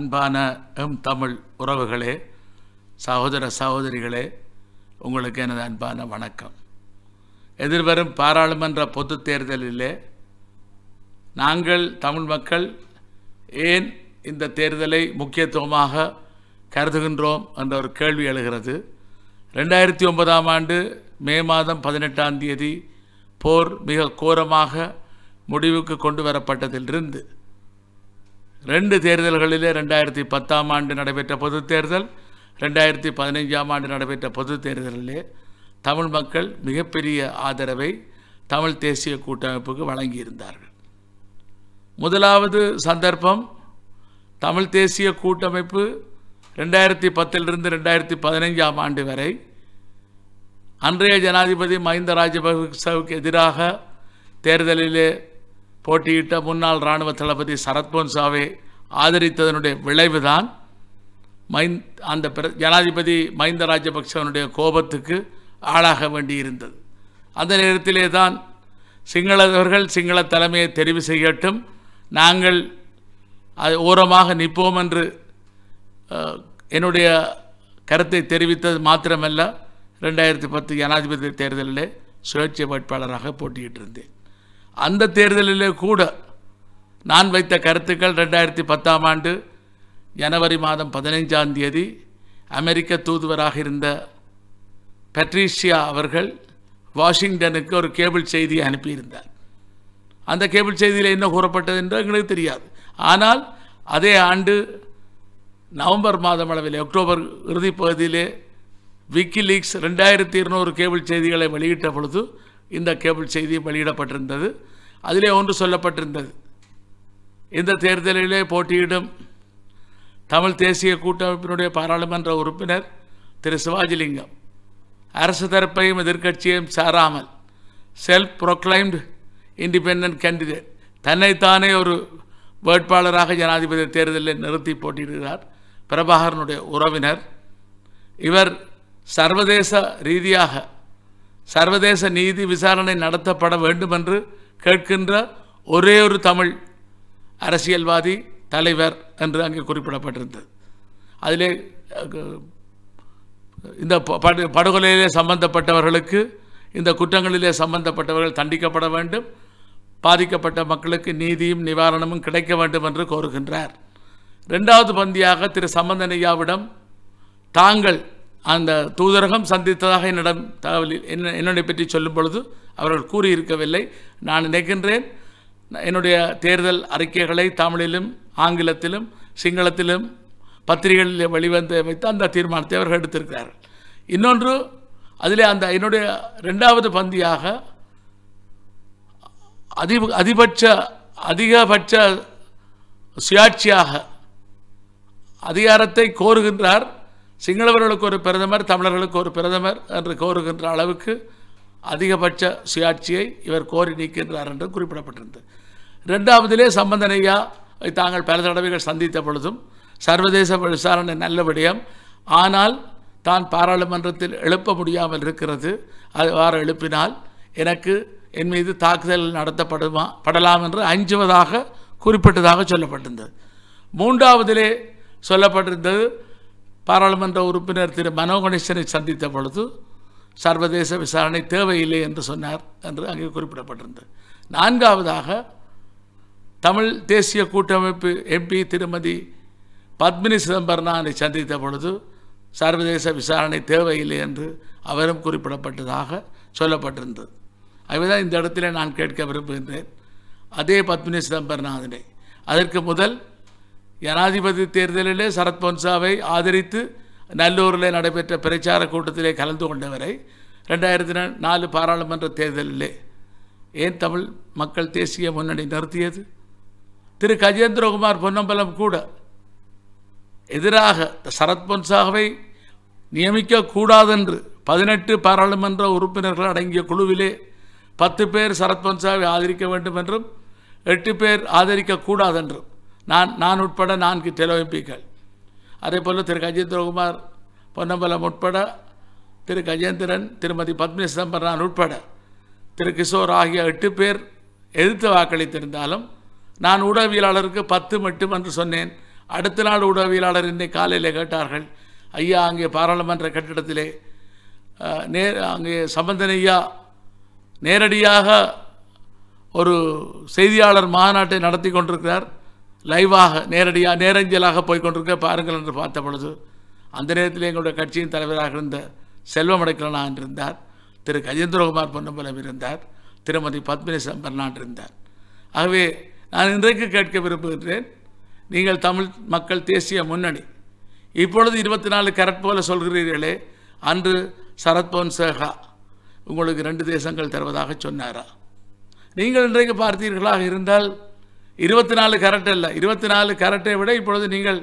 அன்பான எம் தமிழ் உறவுகளே சகோதர சகோதரிகளே உங்களுக்கு எனது அன்பான வணக்கம் எதிர்வரும் பாராளுமன்ற பொது தேர்தலிலே நாங்கள் தமிழ் மக்கள் ஏன் இந்த தேர்தலை முக்கியத்துவமாக கருதுகின்றோம் என்ற ஒரு கேள்வி எழுகிறது ரெண்டாயிரத்தி ஒன்பதாம் ஆண்டு மே மாதம் பதினெட்டாம் தேதி போர் மிக கோரமாக முடிவுக்கு கொண்டு வரப்பட்டதிலிருந்து ரெண்டு தேர்தல்களிலே ரெண்டாயிரத்தி பத்தாம் ஆண்டு நடைபெற்ற பொது தேர்தல் ரெண்டாயிரத்தி பதினைஞ்சாம் ஆண்டு நடைபெற்ற பொது தேர்தலிலே தமிழ் மக்கள் மிகப்பெரிய ஆதரவை தமிழ் தேசிய கூட்டமைப்புக்கு வழங்கியிருந்தார்கள் முதலாவது சந்தர்ப்பம் தமிழ் தேசிய கூட்டமைப்பு ரெண்டாயிரத்தி பத்திலிருந்து ரெண்டாயிரத்தி பதினைஞ்சாம் ஆண்டு வரை அன்றைய ஜனாதிபதி மஹிந்த ராஜபக்சவுக்கு எதிராக தேர்தலிலே போட்டியிட்ட முன்னாள் இராணுவ தளபதி சரத்போன்சாவை ஆதரித்ததனுடைய விளைவுதான் மைந்த் அந்த பிர ஜனாதிபதி மஹிந்த ராஜபக்சவனுடைய கோபத்துக்கு ஆளாக வேண்டியிருந்தது அந்த நேரத்திலே தான் சிங்களவர்கள் சிங்கள தலைமையை தெரிவு செய்யட்டும் நாங்கள் அது ஓரமாக நிற்போம் என்று என்னுடைய கருத்தை தெரிவித்தது மாத்திரமல்ல ரெண்டாயிரத்தி பத்து ஜனாதிபதி தேர்தலில் சுழற்சி வேட்பாளராக போட்டியிட்டிருந்தேன் அந்த தேர்தலிலே கூட நான் வைத்த கருத்துக்கள் ரெண்டாயிரத்தி பத்தாம் ஆண்டு ஜனவரி மாதம் பதினைஞ்சாம் தேதி அமெரிக்க தூதுவராக இருந்த பெட்ரீஷியா அவர்கள் வாஷிங்டனுக்கு ஒரு கேபிள் செய்தியை அனுப்பியிருந்தார் அந்த கேபிள் செய்தியில் என்ன கூறப்பட்டது என்று எங்களுக்கு தெரியாது ஆனால் அதே ஆண்டு நவம்பர் மாதம் அளவில் அக்டோபர் இறுதிப்பகுதியிலே விக்கி விக்கிலீக்ஸ் ரெண்டாயிரத்தி இருநூறு கேபிள் செய்திகளை வெளியிட்ட பொழுது இந்த கேபிள் செய்தி வெளியிடப்பட்டிருந்தது அதிலே ஒன்று சொல்லப்பட்டிருந்தது இந்த தேர்தலிலே போட்டியிடும் தமிழ் தேசிய கூட்டமைப்பினுடைய பாராளுமன்ற உறுப்பினர் திரு சிவாஜிலிங்கம் அரசு தரப்பையும் எதிர்கட்சியையும் சாராமல் செல்ஃப் ப்ரொக்ளைம்டு இண்டிபெண்ட் கேண்டிடேட் தன்னைத்தானே ஒரு வேட்பாளராக ஜனாதிபதி தேர்தலில் நிறுத்தி போட்டியிடுகிறார் பிரபாகரனுடைய உறவினர் இவர் சர்வதேச ரீதியாக சர்வதேச நீதி விசாரணை நடத்தப்பட வேண்டும் என்று கேட்கின்ற ஒரே ஒரு தமிழ் அரசியல்வாதி தலைவர் என்று அங்கே குறிப்பிடப்பட்டிருந்தது அதிலே இந்த படு படுகொலையிலே சம்பந்தப்பட்டவர்களுக்கு இந்த குற்றங்களிலே சம்பந்தப்பட்டவர்கள் தண்டிக்கப்பட வேண்டும் பாதிக்கப்பட்ட மக்களுக்கு நீதியும் நிவாரணமும் கிடைக்க வேண்டும் என்று கோருகின்றார் ரெண்டாவது பந்தியாக திரு சம்பந்தனையாவிடம் தாங்கள் அந்த தூதரகம் சந்தித்ததாக என்னிடம் தகவல் என்ன என்னுடைய பற்றி சொல்லும் பொழுது அவர்கள் கூறியிருக்கவில்லை நான் நினைக்கின்றேன் என்னுடைய தேர்தல் அறிக்கைகளை தமிழிலும் ஆங்கிலத்திலும் சிங்களத்திலும் பத்திரிகைகளில் வெளிவந்து வைத்து அந்த தீர்மானத்தை அவர்கள் எடுத்திருக்கிறார்கள் இன்னொன்று அதிலே அந்த என்னுடைய ரெண்டாவது பந்தியாக அதி அதிபட்ச அதிகபட்ச சுயாட்சியாக அதிகாரத்தை கோருகின்றார் சிங்களவர்களுக்கு ஒரு பிரதமர் தமிழர்களுக்கு ஒரு பிரதமர் என்று கோருகின்ற அளவுக்கு அதிகபட்ச சுயாட்சியை இவர் கோரி நீக்கின்றார் என்று குறிப்பிடப்பட்டிருந்தது ரெண்டாவதிலே சம்பந்தனையா தாங்கள் பல தடவைகள் சந்தித்த பொழுதும் சர்வதேச விசாரணை நல்ல விடயம் ஆனால் தான் பாராளுமன்றத்தில் எழுப்ப முடியாமல் இருக்கிறது அவ்வாறு எழுப்பினால் எனக்கு என் மீது தாக்குதல் நடத்தப்படுமா படலாம் என்று அஞ்சுவதாக குறிப்பிட்டதாக சொல்லப்பட்டிருந்தது மூன்றாவதிலே சொல்லப்பட்டிருந்தது பாராளுமன்ற உறுப்பினர் திரு மனோகணேசனை சந்தித்த பொழுது சர்வதேச விசாரணை தேவையில்லை என்று சொன்னார் என்று அங்கே குறிப்பிடப்பட்டிருந்தது நான்காவதாக தமிழ் தேசிய கூட்டமைப்பு எம்பி திருமதி பத்மினி சிதம்பரனானை சந்தித்த பொழுது சர்வதேச விசாரணை தேவையில்லை என்று அவரும் குறிப்பிடப்பட்டதாக சொல்லப்பட்டிருந்தது அதுதான் இந்த இடத்துல நான் கேட்க விரும்புகின்றேன் அதே பத்மினி சிதம்பரநாதனை அதற்கு முதல் ஜனாதிபதி தேர்தலிலே சரத் பொன்சாவை ஆதரித்து நல்லூரில் நடைபெற்ற பிரச்சார கூட்டத்திலே கலந்து கொண்டவரை ரெண்டாயிரத்தி நாலு பாராளுமன்ற தேர்தலிலே ஏன் தமிழ் மக்கள் தேசிய முன்னணி நிறுத்தியது திரு கஜேந்திரகுமார் பொன்னம்பலம் கூட எதிராக சரத் நியமிக்கக்கூடாதென்று பதினெட்டு பாராளுமன்ற உறுப்பினர்கள் அடங்கிய குழுவிலே பத்து பேர் சரத் பொன்சாவை ஆதரிக்க வேண்டும் என்றும் எட்டு பேர் ஆதரிக்கக்கூடாதென்றும் நான் நான் உட்பட நான்கு டெலோ எம்பிக்கள் அதே போல் திரு கஜேந்திரகுமார் பொன்னம்பலம் உட்பட திரு கஜேந்திரன் திருமதி பத்மினி நான் உட்பட திரு கிஷோர் ஆகிய எட்டு பேர் எதிர்த்து வாக்களித்திருந்தாலும் நான் ஊடகவியலாளருக்கு பத்து மட்டும் என்று சொன்னேன் அடுத்த நாள் ஊடகவியலாளர் இன்னைக்கு காலையில் கேட்டார்கள் ஐயா அங்கே பாராளுமன்ற கட்டிடத்திலே நே அங்கே சம்பந்தன் ஐயா நேரடியாக ஒரு செய்தியாளர் மாநாட்டை நடத்தி கொண்டிருக்கிறார் லைவாக நேரடியாக நேரஞ்சலாக போய்கொண்டிருக்க பாருங்கள் என்று பார்த்த பொழுது அந்த நேரத்தில் எங்களுடைய கட்சியின் தலைவராக இருந்த செல்வம் அடைக்கலனாக இருந்தார் திரு கஜேந்திரகுமார் பொன்னம்பலம் இருந்தார் திருமதி பத்மினி சம்பர்னான் இருந்தார் ஆகவே நான் இன்றைக்கு கேட்க விரும்புகின்றேன் நீங்கள் தமிழ் மக்கள் தேசிய முன்னணி இப்பொழுது இருபத்தி நாலு கரெக்ட் போல சொல்கிறீர்களே அன்று சரத்போன் சேகா உங்களுக்கு ரெண்டு தேசங்கள் தருவதாக சொன்னாரா நீங்கள் இன்றைக்கு பார்த்தீர்களாக இருந்தால் இருபத்தி நாலு கேரட் அல்ல இருபத்தி நாலு கேரட்டை விட இப்பொழுது நீங்கள்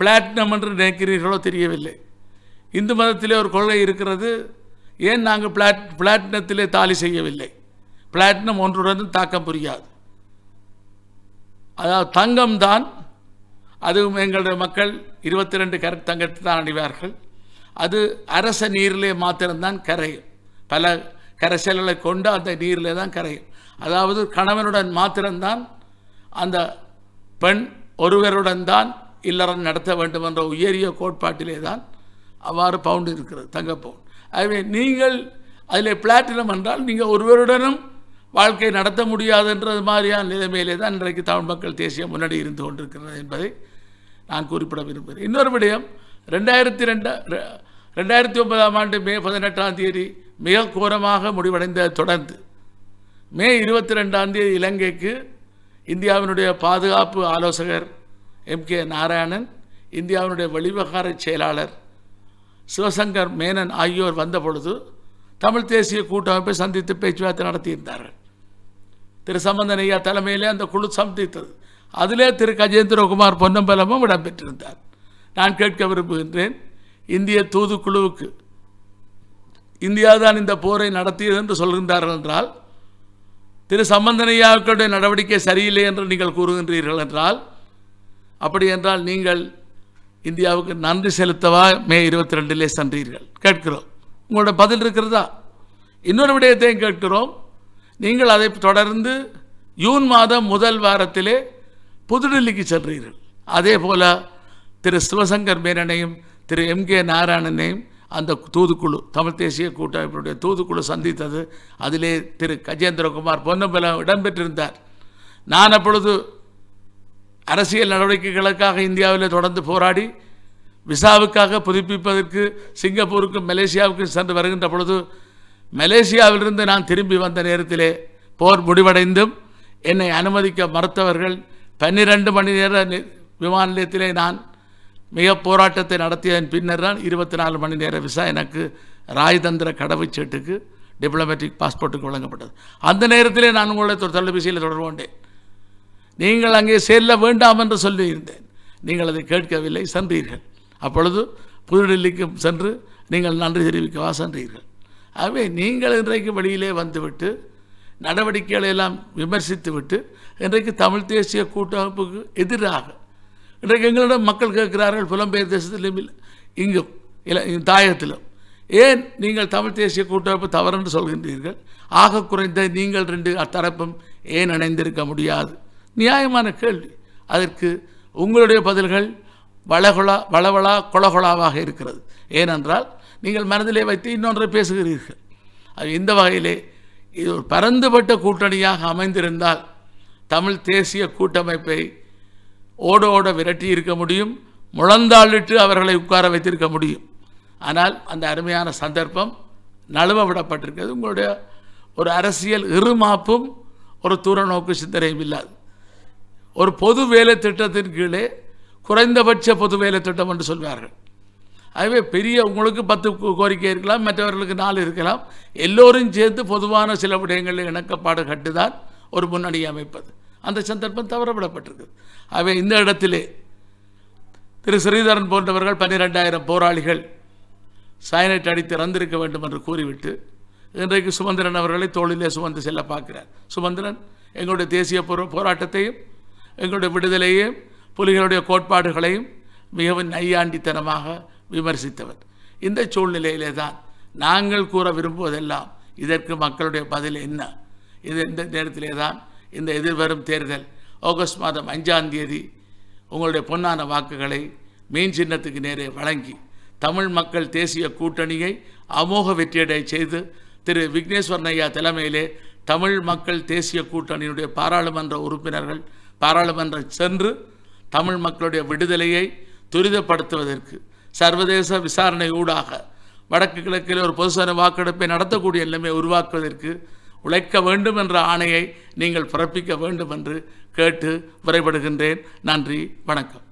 பிளாட்டினம் என்று நினைக்கிறீர்களோ தெரியவில்லை இந்து மதத்திலே ஒரு கொள்கை இருக்கிறது ஏன் நாங்கள் பிளாட் பிளாட்டினத்திலே தாலி செய்யவில்லை பிளாட்டினம் ஒன்றுடன் தாக்கம் புரியாது அதாவது தங்கம் தான் அதுவும் எங்களுடைய மக்கள் இருபத்தி ரெண்டு கரட் தங்கத்தை தான் அணிவார்கள் அது அரச நீரிலே மாத்திரம்தான் கரையும் பல கரைசல்களை கொண்டு அந்த நீரிலே தான் கரையும் அதாவது கணவனுடன் மாத்திரம்தான் அந்த பெண் ஒருவருடன் தான் இல்லறம் நடத்த வேண்டும் என்ற உயரிய கோட்பாட்டிலே தான் அவ்வாறு பவுண்டு இருக்கிறது தங்க பவுண்ட் ஆகவே நீங்கள் அதில் பிளாட்டினம் என்றால் நீங்கள் ஒருவருடனும் வாழ்க்கை நடத்த முடியாதுன்றது மாதிரியான நிலைமையிலே தான் இன்றைக்கு தமிழ் மக்கள் தேசியம் முன்னாடி இருந்து கொண்டிருக்கிறது என்பதை நான் குறிப்பிட விரும்புகிறேன் இன்னொரு விடயம் ரெண்டாயிரத்தி ரெண்டு ரெண்டாயிரத்தி ஒன்பதாம் ஆண்டு மே பதினெட்டாம் தேதி மிக கோரமாக முடிவடைந்த தொடர்ந்து மே இருபத்தி ரெண்டாம் தேதி இலங்கைக்கு இந்தியாவினுடைய பாதுகாப்பு ஆலோசகர் எம் கே நாராயணன் இந்தியாவினுடைய வழிவகார செயலாளர் சிவசங்கர் மேனன் ஆகியோர் வந்த பொழுது தமிழ் தேசிய கூட்டமைப்பை சந்தித்து பேச்சுவார்த்தை நடத்தியிருந்தார்கள் திரு சம்பந்தன் ஐயா தலைமையிலே அந்த குழு சந்தித்தது அதிலே திரு கஜேந்திரகுமார் பொன்னம்பலமும் இடம்பெற்றிருந்தார் நான் கேட்க விரும்புகின்றேன் இந்திய தூதுக்குழுவுக்கு இந்தியாதான் இந்த போரை நடத்தியது என்று சொல்கின்றார்கள் என்றால் திரு சம்பந்தனையாக்களுடைய நடவடிக்கை சரியில்லை என்று நீங்கள் கூறுகின்றீர்கள் என்றால் அப்படி என்றால் நீங்கள் இந்தியாவுக்கு நன்றி செலுத்தவா மே இருபத்தி ரெண்டிலே சென்றீர்கள் கேட்கிறோம் உங்களோட பதில் இருக்கிறதா இன்னொரு விடயத்தையும் கேட்கிறோம் நீங்கள் அதை தொடர்ந்து ஜூன் மாதம் முதல் வாரத்திலே புதுடில்லிக்கு சென்றீர்கள் அதே போல் திரு சிவசங்கர் மேனனையும் திரு எம் கே நாராயணனையும் அந்த தூதுக்குழு தமிழ் தேசிய கூட்டமைப்பினுடைய தூதுக்குழு சந்தித்தது அதிலே திரு கஜேந்திரகுமார் பொன்னம்பலம் இடம்பெற்றிருந்தார் நான் அப்பொழுது அரசியல் நடவடிக்கைகளுக்காக இந்தியாவில் தொடர்ந்து போராடி விசாவுக்காக புதுப்பிப்பதற்கு சிங்கப்பூருக்கும் மலேசியாவுக்கும் சென்று வருகின்ற பொழுது மலேசியாவிலிருந்து நான் திரும்பி வந்த நேரத்திலே போர் முடிவடைந்தும் என்னை அனுமதிக்க மறுத்தவர்கள் பன்னிரண்டு மணி நேர விமான நிலையத்திலே நான் மிக போராட்டத்தை நடத்தியதன் பின்னர் தான் இருபத்தி நாலு மணி நேர விசா எனக்கு ராஜதந்திர கடவுச்சீட்டுக்கு டிப்ளமேட்டிக் பாஸ்போர்ட்டுக்கு வழங்கப்பட்டது அந்த நேரத்திலே நான் உங்களை தொலைபேசியில் தொடர்பு கொண்டேன் நீங்கள் அங்கே செல்ல வேண்டாம் என்று சொல்லியிருந்தேன் நீங்கள் அதை கேட்கவில்லை சென்றீர்கள் அப்பொழுது புதுடெல்லிக்கு சென்று நீங்கள் நன்றி தெரிவிக்கவா சென்றீர்கள் ஆகவே நீங்கள் இன்றைக்கு வெளியிலே வந்துவிட்டு நடவடிக்கைகளை எல்லாம் விமர்சித்து விட்டு இன்றைக்கு தமிழ் தேசிய கூட்டமைப்புக்கு எதிராக இன்றைக்கு எங்களிடம் மக்கள் கேட்கிறார்கள் புலம்பெயர் தேசத்திலும் இல்லை இங்கும் இல்லை தாயத்திலும் ஏன் நீங்கள் தமிழ் தேசிய கூட்டமைப்பு தவறென்று சொல்கின்றீர்கள் ஆக குறைந்த நீங்கள் ரெண்டு அத்தரப்பும் ஏன் இணைந்திருக்க முடியாது நியாயமான கேள்வி அதற்கு உங்களுடைய பதில்கள் வளகுலா வளவளா கொலகொலாவாக இருக்கிறது ஏனென்றால் நீங்கள் மனதிலே வைத்து இன்னொன்றை பேசுகிறீர்கள் அது இந்த வகையிலே இது ஒரு பரந்துபட்ட கூட்டணியாக அமைந்திருந்தால் தமிழ் தேசிய கூட்டமைப்பை ஓட ஓட விரட்டி இருக்க முடியும் முழந்தாளிட்டு அவர்களை உட்கார வைத்திருக்க முடியும் ஆனால் அந்த அருமையான சந்தர்ப்பம் நழுவ விடப்பட்டிருக்கிறது உங்களுடைய ஒரு அரசியல் இருமாப்பும் ஒரு தூர நோக்கு சிந்தனையும் இல்லாது ஒரு பொது வேலை திட்டத்தின் கீழே குறைந்தபட்ச பொது வேலை திட்டம் என்று சொல்வார்கள் ஆகவே பெரிய உங்களுக்கு பத்து கோரிக்கை இருக்கலாம் மற்றவர்களுக்கு நாலு இருக்கலாம் எல்லோரும் சேர்ந்து பொதுவான சில விடயங்களில் இணக்கப்பாடு கட்டுதான் ஒரு முன்னணி அமைப்பது அந்த சந்தர்ப்பம் தவறப்படப்பட்டிருக்கு ஆகவே இந்த இடத்திலே திரு ஸ்ரீதரன் போன்றவர்கள் பன்னிரெண்டாயிரம் போராளிகள் சயனைட் அடித்து இறந்திருக்க வேண்டும் என்று கூறிவிட்டு இன்றைக்கு சுமந்திரன் அவர்களை தோளிலே சுமந்து செல்ல பார்க்கிறார் சுமந்திரன் எங்களுடைய தேசிய போராட்டத்தையும் எங்களுடைய விடுதலையையும் புலிகளுடைய கோட்பாடுகளையும் மிகவும் நையாண்டித்தனமாக விமர்சித்தவர் இந்த சூழ்நிலையிலே தான் நாங்கள் கூற விரும்புவதெல்லாம் இதற்கு மக்களுடைய பதில் என்ன இது இந்த நேரத்திலே தான் இந்த எதிர்வரும் தேர்தல் ஆகஸ்ட் மாதம் அஞ்சாம் தேதி உங்களுடைய பொன்னான வாக்குகளை மீன் சின்னத்துக்கு நேரே வழங்கி தமிழ் மக்கள் தேசிய கூட்டணியை அமோக வெற்றியடை செய்து திரு விக்னேஸ்வரன் ஐயா தலைமையிலே தமிழ் மக்கள் தேசிய கூட்டணியினுடைய பாராளுமன்ற உறுப்பினர்கள் பாராளுமன்றம் சென்று தமிழ் மக்களுடைய விடுதலையை துரிதப்படுத்துவதற்கு சர்வதேச விசாரணை ஊடாக வடக்கு கிழக்கில் ஒரு பொதுசான வாக்கெடுப்பை நடத்தக்கூடிய நிலைமையை உருவாக்குவதற்கு உழைக்க வேண்டும் என்ற ஆணையை நீங்கள் பிறப்பிக்க வேண்டும் என்று கேட்டு விரைபடுகின்றேன் நன்றி வணக்கம்